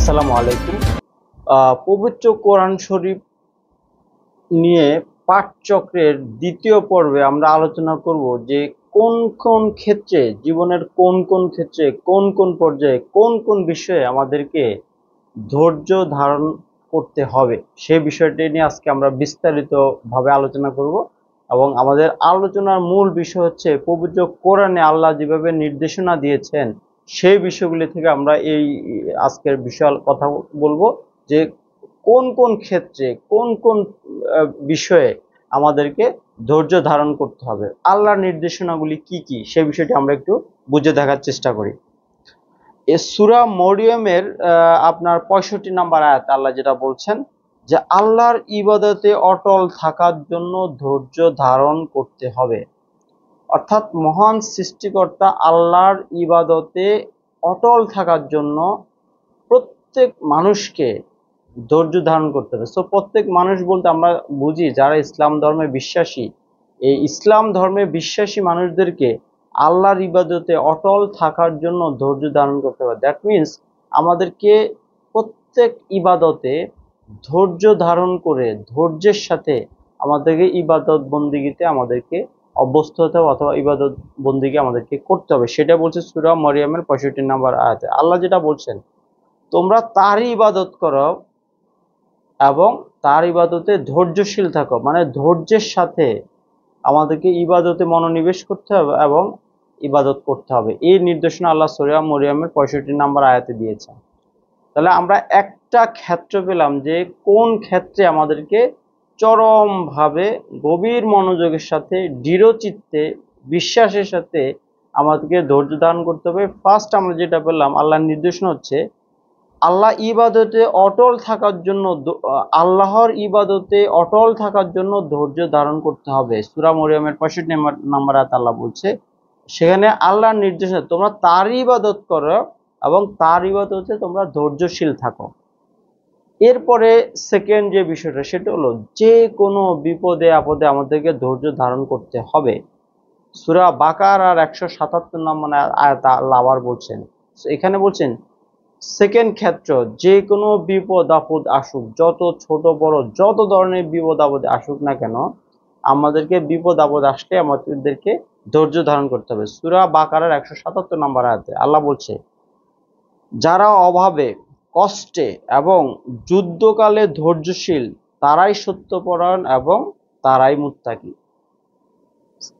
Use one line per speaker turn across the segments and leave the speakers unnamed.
আসসালামু আলাইকুম পবিত্র কোরআন শরীফ নিয়ে পাঠচক্রের দ্বিতীয় পর্বে আমরা আলোচনা করব যে কোন কোন ক্ষেত্রে জীবনের কোন কোন ক্ষেত্রে কোন কোন পর্যায়ে কোন কোন বিষয়ে আমাদেরকে ধৈর্য ধারণ করতে হবে সে বিষয়টি নিয়ে আজকে আমরা বিস্তারিতভাবে আলোচনা করব এবং আমাদের আলোচনার মূল বিষয় হচ্ছে পবিত্র কোরআনে আল্লাহ যেভাবে নির্দেশনা দিয়েছেন সেই বিষয়গুলি থেকে আমরা এই আজকের বিশাল কথা বলবো যে কোন কোন ক্ষেত্রে কোন কোন বিষয়ে আমাদেরকে ধৈর্য ধারণ করতে হবে আল্লাহর নির্দেশনাগুলি কি কি সেই বিষয়টি আমরা একটু বুঝে দেখার চেষ্টা করি সুরা মরিয়মের আপনার পঁয়ষট্টি নাম্বার আয়াত আল্লাহ যেটা বলছেন যে আল্লাহর ইবাদতে অটল থাকার জন্য ধৈর্য ধারণ করতে হবে অর্থাৎ মহান সৃষ্টিকর্তা আল্লাহর ইবাদতে অটল থাকার জন্য প্রত্যেক মানুষকে ধৈর্য ধারণ করতে হবে সো প্রত্যেক মানুষ বলতে আমরা বুঝি যারা ইসলাম ধর্মে বিশ্বাসী এই ইসলাম ধর্মে বিশ্বাসী মানুষদেরকে আল্লাহর ইবাদতে অটল থাকার জন্য ধৈর্য ধারণ করতে হবে দ্যাট মিন্স আমাদেরকে প্রত্যেক ইবাদতে ধৈর্য ধারণ করে ধৈর্যের সাথে আমাদেরকে ইবাদত বন্দিগিতে আমাদেরকে অভ্যস্ত হতে হবে অথবা ইবাদত বন্দিকে আমাদেরকে করতে হবে সেটা বলছে সুরা মরিয়ামের পঁয়ষট্টি নাম্বার আয়াতে আল্লাহ যেটা বলছেন তোমরা তারই ইবাদত করো এবং তার ইবাদতে ধৈর্যশীল থাকো মানে ধৈর্যের সাথে আমাদেরকে ইবাদতে মনোনিবেশ করতে হবে এবং ইবাদত করতে হবে এই নির্দেশনা আল্লাহ সরিয়া মরিয়ামের পঁয়ষট্টি নাম্বার আয়াতে দিয়েছেন তাহলে আমরা একটা ক্ষেত্র পেলাম যে কোন ক্ষেত্রে আমাদেরকে চরমভাবে গভীর মনোযোগের সাথে দৃঢ়চিত্তে বিশ্বাসের সাথে আমাদেরকে ধৈর্য ধারণ করতে হবে ফার্স্ট আমরা যেটা বললাম আল্লাহর নির্দেশন হচ্ছে আল্লাহ ইবাদতে অটল থাকার জন্য আল্লাহর ইবাদতে অটল থাকার জন্য ধৈর্য ধারণ করতে হবে সুরা মরিয়মের পঁয়ষট্টি নাম্বার আল্লাহ বলছে সেখানে আল্লাহর নির্দেশে তোমরা তার ইবাদত করো এবং তার ইবাদতে তোমরা ধৈর্যশীল থাকো এরপরে সেকেন্ড যে বিষয়টা সেটা হলো যে কোনো বিপদে আপদে আমাদেরকে ধৈর্য ধারণ করতে হবে সুরা বাকার আর একশো সাতাত্তর নম্বর আয়তা লাভার বলছেন এখানে বলছেন সেকেন্ড ক্ষেত্র যে কোনো বিপদ আপদ আসুক যত ছোট বড় যত ধরনের বিপদ আপদে আসুক না কেন আমাদেরকে বিপদ আপদ আসলে আমাদেরকে ধৈর্য ধারণ করতে হবে সুরা বাকারার একশো সাতাত্তর নম্বর আয়তে আল্লাহ বলছে যারা অভাবে কষ্টে এবং যুদ্ধকালে ধৈর্যশীল তারাই সত্যপরায়ণ এবং তারাই মুত্তাকি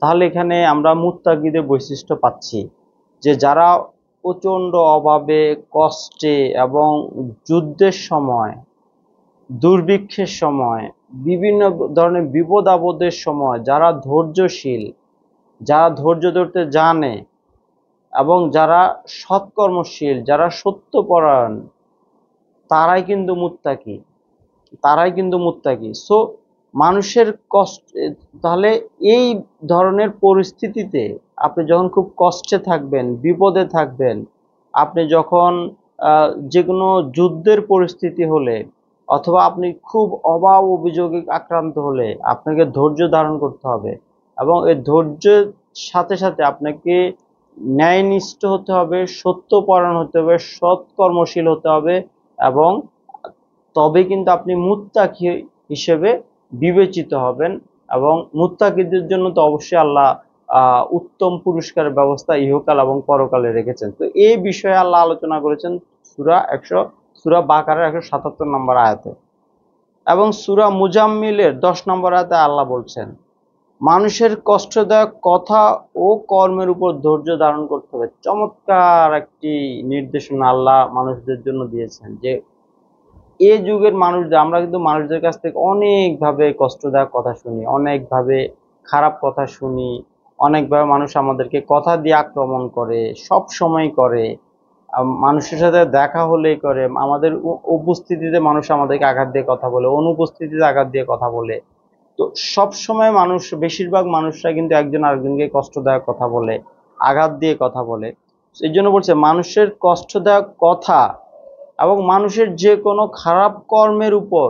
তাহলে এখানে আমরা মুত্তাকিদের বৈশিষ্ট্য পাচ্ছি যে যারা প্রচণ্ড অভাবে কষ্টে এবং যুদ্ধের সময় দুর্ভিক্ষের সময় বিভিন্ন ধরনের বিপদ আপদের সময় যারা ধৈর্যশীল যারা ধৈর্য ধরতে জানে এবং যারা সৎকর্মশীল যারা সত্যপরায়ণ তারাই কিন্তু মুত্তাকি তারাই কিন্তু মুত্তাকি সো মানুষের কষ্ট তাহলে এই ধরনের পরিস্থিতিতে আপনি যখন খুব কষ্টে থাকবেন বিপদে থাকবেন আপনি যখন যে কোনো যুদ্ধের পরিস্থিতি হলে অথবা আপনি খুব অভাব অভিযোগে আক্রান্ত হলে আপনাকে ধৈর্য ধারণ করতে হবে এবং এই ধৈর্যের সাথে সাথে আপনাকে ন্যায়নিষ্ঠ হতে হবে সত্যপরায়ণ হতে হবে সৎকর্মশীল হতে হবে এবং তবে কিন্তু আপনি মুত্তাকি হিসেবে বিবেচিত হবেন এবং মুত্তাকিদের জন্য তো অবশ্যই আল্লাহ উত্তম পুরস্কারের ব্যবস্থা ইহকাল এবং পরকালে রেখেছেন তো এই বিষয়ে আল্লাহ আলোচনা করেছেন সুরা একশো সুরা বাকারের একশো সাতাত্তর নম্বর আয়াতে এবং সুরা মুজাম্মিলের দশ নম্বর আয়াতে আল্লাহ বলছেন মানুষের কষ্টদায়ক কথা ও কর্মের উপর ধৈর্য ধারণ করতে হবে চমৎকার একটি নির্দেশনা আল্লাহ মানুষদের জন্য দিয়েছেন যে এ যুগের মানুষদের আমরা কিন্তু মানুষদের কাছ থেকে অনেকভাবে কষ্টদায়ক কথা শুনি অনেকভাবে খারাপ কথা শুনি অনেকভাবে মানুষ আমাদেরকে কথা দিয়ে আক্রমণ করে সব সময় করে মানুষের সাথে দেখা হলেই করে আমাদের উপস্থিতিতে মানুষ আমাদেরকে আঘাত দিয়ে কথা বলে অনুপস্থিতিতে আঘাত দিয়ে কথা বলে তো সব সময় মানুষ বেশিরভাগ মানুষরা কিন্তু একজন আরেকজনকে কষ্টদায়ক কথা বলে আঘাত দিয়ে কথা বলে এই জন্য বলছে মানুষের কষ্টদায়ক কথা এবং মানুষের যে কোনো খারাপ কর্মের উপর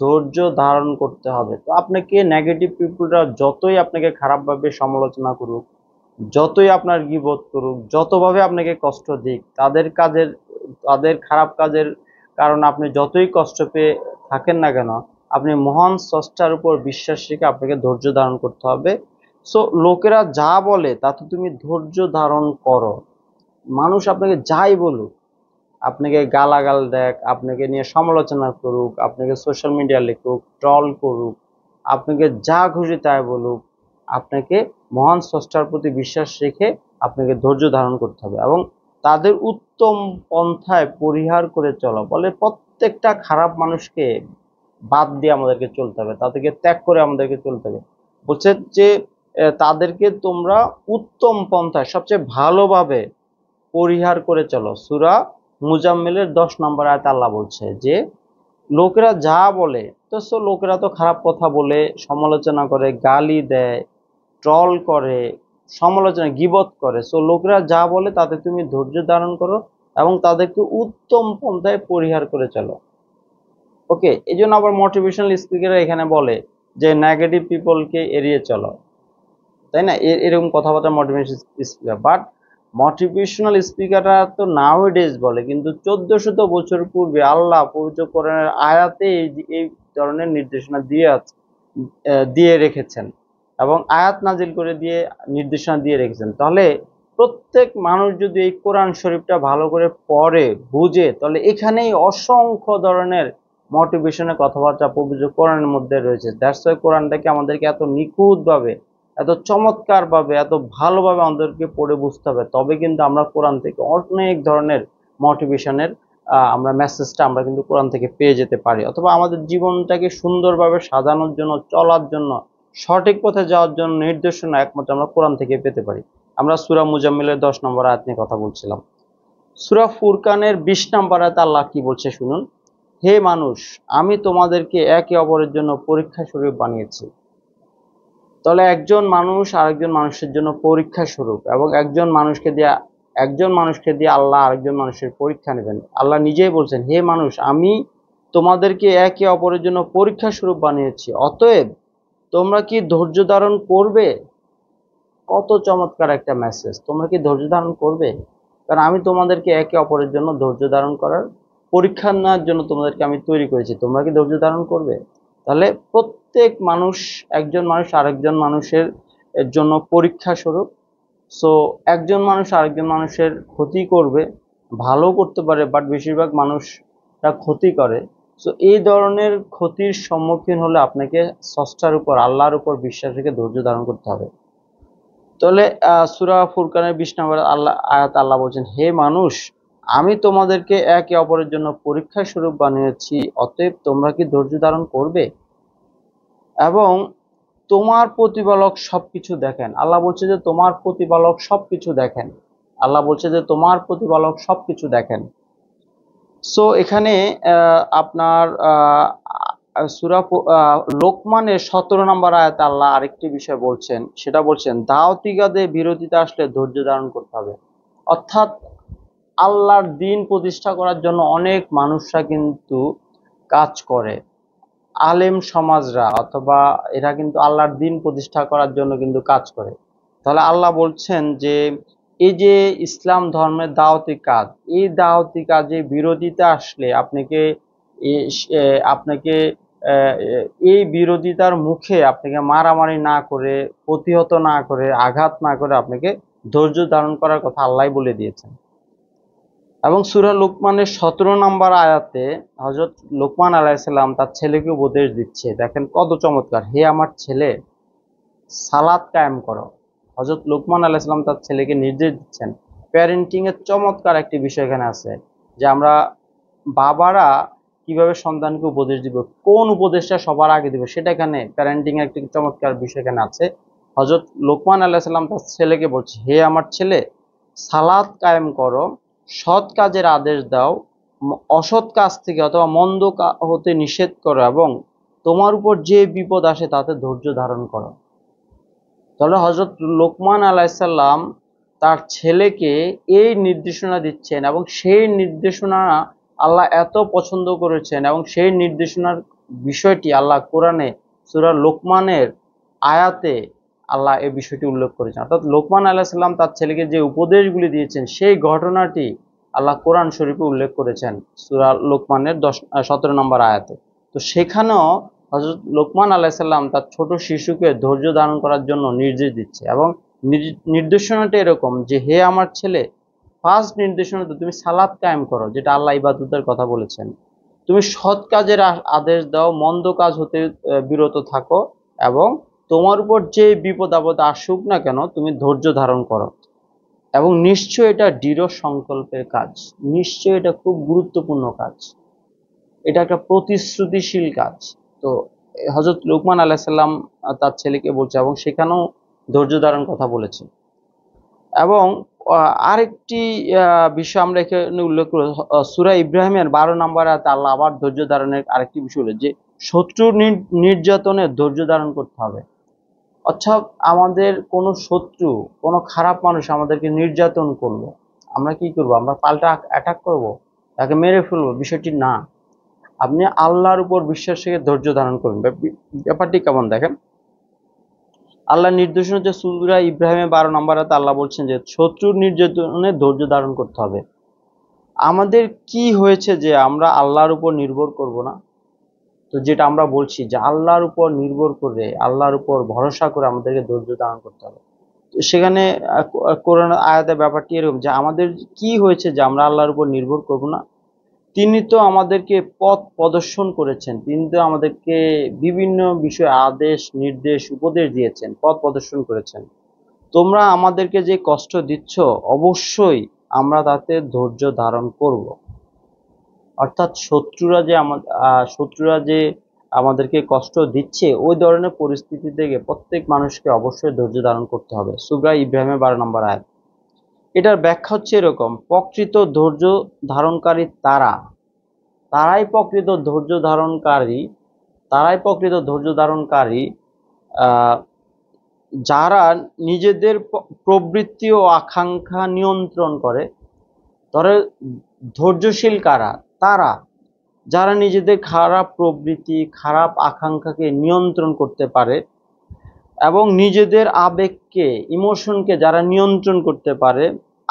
ধৈর্য ধারণ করতে হবে তো আপনাকে নেগেটিভ পিপুলরা যতই আপনাকে খারাপভাবে সমালোচনা করুক যতই আপনার গিবোধ করুক যতভাবে আপনাকে কষ্ট দিক তাদের কাজের তাদের খারাপ কাজের কারণ আপনি যতই কষ্ট পেয়ে থাকেন না কেন আপনি মহান স্রষ্টার উপর বিশ্বাস রেখে আপনাকে ধৈর্য ধারণ করতে হবে সো লোকেরা যা বলে তাতে তুমি ধৈর্য ধারণ করো মানুষ আপনাকে যাই বলুক আপনাকে গালাগাল দেখ আপনাকে নিয়ে সমালোচনা করুক আপনাকে সোশ্যাল মিডিয়া লিখুক ট্রল করুক আপনাকে যা খুশি তাই বলুক আপনাকে মহান স্রষ্টার প্রতি বিশ্বাস রেখে আপনাকে ধৈর্য ধারণ করতে হবে এবং তাদের উত্তম পন্থায় পরিহার করে চলা বলে প্রত্যেকটা খারাপ মানুষকে বাদ দিয়ে আমাদেরকে চলতে হবে তাদেরকে ত্যাগ করে আমাদেরকে চলতে হবে বলছে যে তাদেরকে তোমরা উত্তম পন্থায় সবচেয়ে ভালোভাবে পরিহার করে চলো সুরা মুজাম্মিলের দশ নম্বর আয়ত আল্লাহ বলছে যে লোকেরা যা বলে তো সো লোকেরা তো খারাপ কথা বলে সমালোচনা করে গালি দেয় ট্রল করে সমালোচনা গিবত করে সো লোকেরা যা বলে তাতে তুমি ধৈর্য ধারণ করো এবং তাদেরকে উত্তম পন্থায় পরিহার করে চলো ওকে এই জন্য আবার মোটিভেশনাল স্পিকাররা এখানে বলে যে নেগেটিভ পিপলকে এড়িয়ে চলো তাই না এরকম কথাবার্তা মোটিভেশন স্পিকার বাট মোটিভেশনাল স্পিকাররা তো নাও ডেজ বলে কিন্তু চোদ্দ শত বছর পূর্বে আল্লাহ পবিত্র কোরআনের আয়াতে এই এই ধরনের নির্দেশনা দিয়ে আছে দিয়ে রেখেছেন এবং আয়াত নাজিল করে দিয়ে নির্দেশনা দিয়ে রেখেছেন তাহলে প্রত্যেক মানুষ যদি এই কোরআন শরীফটা ভালো করে পড়ে বুঝে তাহলে এখানেই অসংখ্য ধরনের মোটিভেশনের কথাবার্তা পবিত্র কোরআনের মধ্যে রয়েছে দ্যাটস ওয়াই কোরআনটাকে আমাদেরকে এত নিখুঁতভাবে এত চমৎকারভাবে এত ভালোভাবে আমাদেরকে পড়ে বুঝতে হবে তবে কিন্তু আমরা কোরআন থেকে অনেক ধরনের মোটিভেশনের আমরা মেসেজটা আমরা কিন্তু কোরআন থেকে পেয়ে যেতে পারি অথবা আমাদের জীবনটাকে সুন্দরভাবে সাজানোর জন্য চলার জন্য সঠিক পথে যাওয়ার জন্য নির্দেশনা একমাত্র আমরা কোরআন থেকে পেতে পারি আমরা সুরা মুজাম্মিলের দশ নম্বর আয়াত নিয়ে কথা বলছিলাম সুরা ফুরকানের বিশ নম্বর আয়াত আল্লাহ কি বলছে শুনুন হে মানুষ আমি তোমাদেরকে একে অপরের জন্য পরীক্ষা স্বরূপ বানিয়েছি তাহলে একজন মানুষ আরেকজন মানুষের জন্য পরীক্ষা স্বরূপ এবং একজন মানুষকে দিয়ে একজন মানুষকে দিয়ে আল্লাহ আরেকজন মানুষের পরীক্ষা নেবেন আল্লাহ নিজেই বলছেন হে মানুষ আমি তোমাদেরকে একে অপরের জন্য পরীক্ষা স্বরূপ বানিয়েছি অতএব তোমরা কি ধৈর্য ধারণ করবে কত চমৎকার একটা মেসেজ তোমরা কি ধৈর্য ধারণ করবে কারণ আমি তোমাদেরকে একে অপরের জন্য ধৈর্য ধারণ করার পরীক্ষা নেওয়ার জন্য তোমাদেরকে আমি তৈরি করেছি তোমরা কি ধৈর্য ধারণ করবে তাহলে প্রত্যেক মানুষ একজন মানুষ আরেকজন মানুষের জন্য পরীক্ষা স্বরূপ সো একজন মানুষ আরেকজন মানুষের ক্ষতি করবে ভালো করতে পারে বাট বেশিরভাগ মানুষরা ক্ষতি করে সো এই ধরনের ক্ষতির সম্মুখীন হলে আপনাকে সষ্টার উপর আল্লাহর উপর বিশ্বাস রেখে ধৈর্য ধারণ করতে হবে তাহলে সুরা ফুরকানের বিশ আল্লাহ আয়াত আল্লাহ বলছেন হে মানুষ আমি তোমাদেরকে একে অপরের জন্য পরীক্ষা স্বরূপ বানিয়েছি অতএব তোমরা কি ধৈর্য ধারণ করবে এবং তোমার প্রতিপালক সবকিছু দেখেন আল্লাহ বলছে যে তোমার প্রতিপালক সবকিছু দেখেন আল্লাহ বলছে যে তোমার প্রতিপালক সবকিছু দেখেন সো এখানে আপনার সুরা লোকমানের সতেরো নম্বর আয়তে আল্লাহ আরেকটি বিষয় বলছেন সেটা বলছেন দাওতিগাদে বিরোধিতা আসলে ধৈর্য ধারণ করতে হবে অর্থাৎ আল্লাহর দিন প্রতিষ্ঠা করার জন্য অনেক মানুষরা কিন্তু কাজ করে আলেম সমাজরা অথবা এরা কিন্তু আল্লাহর দিন প্রতিষ্ঠা করার জন্য কিন্তু কাজ করে তাহলে আল্লাহ বলছেন যে এই যে ইসলাম ধর্মের দাওয়াতি কাজ এই দাওয়াতি কাজে বিরোধিতা আসলে আপনাকে আপনাকে এই বিরোধিতার মুখে আপনাকে মারামারি না করে প্রতিহত না করে আঘাত না করে আপনাকে ধৈর্য ধারণ করার কথা আল্লাহ বলে দিয়েছেন এবং সুরা লোকমানের সতেরো নম্বর আয়াতে হজরত লোকমান আলাইসাল্লাম তার ছেলেকে উপদেশ দিচ্ছে দেখেন কত চমৎকার হে আমার ছেলে সালাদ কায়েম করো হজরত লোকমান আলাইসাল্লাম তার ছেলেকে নির্দেশ দিচ্ছেন প্যারেন্টিংয়ের চমৎকার একটি বিষয় এখানে আছে যে আমরা বাবারা কিভাবে সন্তানকে উপদেশ দিব কোন উপদেশটা সবার আগে দিব সেটা এখানে প্যারেন্টিংয়ের একটি চমৎকার বিষয় এখানে আছে হজরত লোকমান আলাইসাল্লাম তার ছেলেকে বলছে হে আমার ছেলে সালাদ কায়েম করো সৎ কাজের আদেশ দাও অসৎ কাজ থেকে অথবা মন্দ হতে নিষেধ করো এবং তোমার উপর যে বিপদ আসে তাতে ধৈর্য ধারণ করো তাহলে হজরত লোকমান আলাইসাল্লাম তার ছেলেকে এই নির্দেশনা দিচ্ছেন এবং সেই নির্দেশনা আল্লাহ এত পছন্দ করেছেন এবং সেই নির্দেশনার বিষয়টি আল্লাহ কোরআনে সুরা লোকমানের আয়াতে আল্লাহ এই বিষয়টি উল্লেখ করেছেন অর্থাৎ লোকমান আল্লাহ সাল্লাম তার ছেলেকে যে উপদেশগুলি দিয়েছেন সেই ঘটনাটি আল্লাহ কোরআন শরীফে উল্লেখ করেছেন সুরা লোকমানের দশ সতেরো নম্বর আয়াতে তো সেখানেও হজরত লোকমান আল্লাহ সাল্লাম তার ছোট শিশুকে ধৈর্য ধারণ করার জন্য নির্দেশ দিচ্ছে এবং নির্দেশনাটা এরকম যে হে আমার ছেলে ফার্স্ট নির্দেশনা তো তুমি সালাদ কায়েম করো যেটা আল্লাহ ইবাদতের কথা বলেছেন তুমি সৎ কাজের আদেশ দাও মন্দ কাজ হতে বিরত থাকো এবং তোমার উপর যে বিপদ আপদ আসুক না কেন তুমি ধৈর্য ধারণ করো এবং নিশ্চয় এটা দৃঢ় সংকল্পের কাজ নিশ্চয় এটা খুব গুরুত্বপূর্ণ কাজ এটা একটা প্রতিশ্রুতিশীল কাজ তো হজরত লুকমান আলাহিসাল্লাম তার ছেলেকে বলছে এবং সেখানেও ধৈর্য ধারণ কথা বলেছে এবং আরেকটি বিষয় আমরা এখানে উল্লেখ করব সুরা ইব্রাহিমের বারো নম্বর আল্লাহ আবার ধৈর্য ধারণের আরেকটি বিষয় হলো যে শত্রু নির্যাতনের ধৈর্য ধারণ করতে হবে অর্থাৎ আমাদের কোনো শত্রু কোনো খারাপ মানুষ আমাদেরকে নির্যাতন করলো আমরা কি করব আমরা পাল্টা অ্যাটাক করব তাকে মেরে ফেলবো বিষয়টি না আপনি আল্লাহর উপর বিশ্বাস থেকে ধৈর্য ধারণ করুন ব্যাপারটি কেমন দেখেন আল্লাহ নির্দেশন হচ্ছে সুদুরা ইব্রাহিমের বারো নম্বরাতে আল্লাহ বলছেন যে শত্রুর নির্যাতনে ধৈর্য ধারণ করতে হবে আমাদের কি হয়েছে যে আমরা আল্লাহর উপর নির্ভর করব না তো যেটা আমরা বলছি যে আল্লাহর উপর নির্ভর করে আল্লাহর উপর ভরসা করে আমাদেরকে ধৈর্য ধারণ করতে হবে সেখানে করোনা আয়াতের ব্যাপারটি এরকম যে আমাদের কি হয়েছে যে আমরা আল্লাহর উপর নির্ভর করব না তিনি তো আমাদেরকে পথ প্রদর্শন করেছেন তিনি তো আমাদেরকে বিভিন্ন বিষয়ে আদেশ নির্দেশ উপদেশ দিয়েছেন পথ প্রদর্শন করেছেন তোমরা আমাদেরকে যে কষ্ট দিচ্ছ অবশ্যই আমরা তাতে ধৈর্য ধারণ করব। অর্থাৎ শত্রুরা যে আমাদের শত্রুরা যে আমাদেরকে কষ্ট দিচ্ছে ওই ধরনের পরিস্থিতি থেকে প্রত্যেক মানুষকে অবশ্যই ধৈর্য ধারণ করতে হবে সুব্রা ইব্রাহিমের বারো নম্বর আয় এটার ব্যাখ্যা হচ্ছে এরকম প্রকৃত ধৈর্য ধারণকারী তারা তারাই প্রকৃত ধৈর্য ধারণকারী তারাই প্রকৃত ধৈর্য ধারণকারী যারা নিজেদের প্রবৃত্তি ও আকাঙ্ক্ষা নিয়ন্ত্রণ করে ধরে ধৈর্যশীল কারা তারা যারা নিজেদের খারাপ প্রবৃত্তি খারাপ আকাঙ্ক্ষাকে নিয়ন্ত্রণ করতে পারে এবং নিজেদের আবেগকে ইমোশনকে যারা নিয়ন্ত্রণ করতে পারে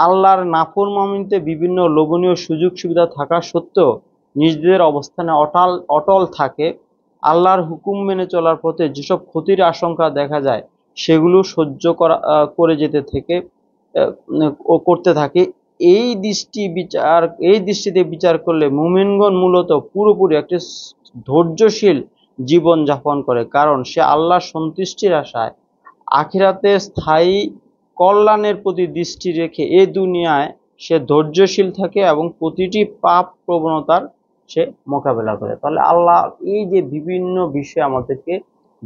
আল্লাহর নাফর মামিনতে বিভিন্ন লোভনীয় সুযোগ সুবিধা থাকা সত্ত্বেও নিজেদের অবস্থানে অটাল অটল থাকে আল্লাহর হুকুম মেনে চলার পথে যেসব ক্ষতির আশঙ্কা দেখা যায় সেগুলো সহ্য করা করে যেতে থেকে ও করতে থাকে এই দৃষ্টি বিচার এই দৃষ্টিতে বিচার করলে মুমিনগণ মূলত পুরোপুরি একটি ধৈর্যশীল জীবন যাপন করে কারণ সে আল্লাহ সন্তুষ্টির আশায় আখিরাতে স্থায়ী কল্যাণের প্রতি দৃষ্টি রেখে এ দুনিয়ায় সে ধৈর্যশীল থাকে এবং প্রতিটি পাপ প্রবণতার সে মোকাবেলা করে তাহলে আল্লাহ এই যে বিভিন্ন বিষয়ে আমাদেরকে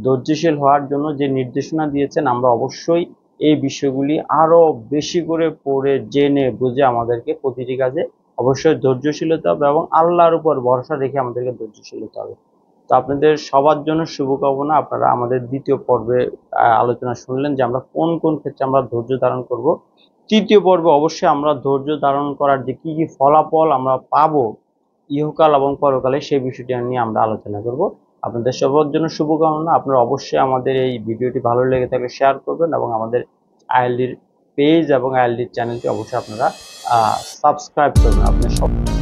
ধৈর্যশীল হওয়ার জন্য যে নির্দেশনা দিয়েছেন আমরা অবশ্যই এই বিষয়গুলি আরও বেশি করে পড়ে জেনে বুঝে আমাদেরকে প্রতিটি কাজে অবশ্যই ধৈর্যশীল হতে হবে এবং আল্লাহর উপর ভরসা রেখে আমাদেরকে ধৈর্যশীল হতে হবে তো আপনাদের সবার জন্য শুভকামনা আপনারা আমাদের দ্বিতীয় পর্বে আলোচনা শুনলেন যে আমরা কোন কোন ক্ষেত্রে আমরা ধৈর্য ধারণ করব তৃতীয় পর্বে অবশ্যই আমরা ধৈর্য ধারণ করার যে কী কী ফলাফল আমরা পাবো ইহকাল এবং পরকালে সেই বিষয়টি নিয়ে আমরা আলোচনা করব আপনাদের সবার জন্য শুভকামনা আপনারা অবশ্যই আমাদের এই ভিডিওটি ভালো লেগে থাকলে শেয়ার করবেন এবং আমাদের আইএলডির পেজ এবং আইএলডির চ্যানেলটি অবশ্যই আপনারা সাবস্ক্রাইব করবেন আপনার সব